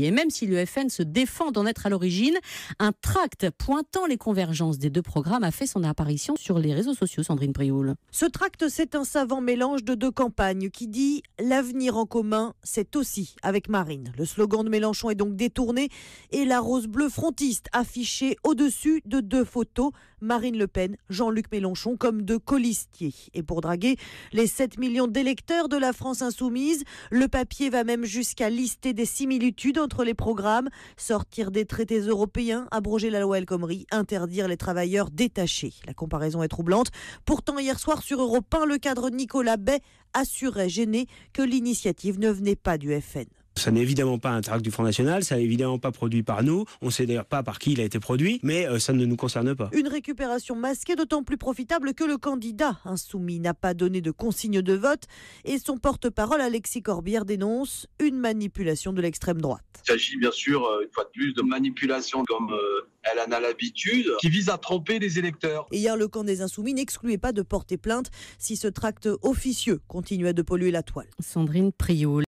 et même si le FN se défend d'en être à l'origine, un tract pointant les convergences des deux programmes a fait son apparition sur les réseaux sociaux, Sandrine Prioul. Ce tract, c'est un savant mélange de deux campagnes qui dit l'avenir en commun, c'est aussi avec Marine. Le slogan de Mélenchon est donc détourné et la rose bleue frontiste affichée au-dessus de deux photos Marine Le Pen, Jean-Luc Mélenchon comme de colistiers. Et pour draguer les 7 millions d'électeurs de la France insoumise, le papier va même jusqu'à lister des similitudes entre les programmes, sortir des traités européens, abroger la loi El Khomri, interdire les travailleurs détachés. La comparaison est troublante. Pourtant, hier soir sur Europe 1, le cadre Nicolas Bay assurait gêné que l'initiative ne venait pas du FN. Ça n'est évidemment pas un tract du Front National, ça n'est évidemment pas produit par nous, on ne sait d'ailleurs pas par qui il a été produit, mais euh, ça ne nous concerne pas. Une récupération masquée d'autant plus profitable que le candidat insoumis n'a pas donné de consigne de vote et son porte-parole Alexis Corbière dénonce une manipulation de l'extrême droite. Il s'agit bien sûr, euh, une fois de plus, de manipulation comme euh, elle en a l'habitude, qui vise à tromper les électeurs. hier, le camp des Insoumis n'excluait pas de porter plainte si ce tract officieux continuait de polluer la toile. Sandrine Priol.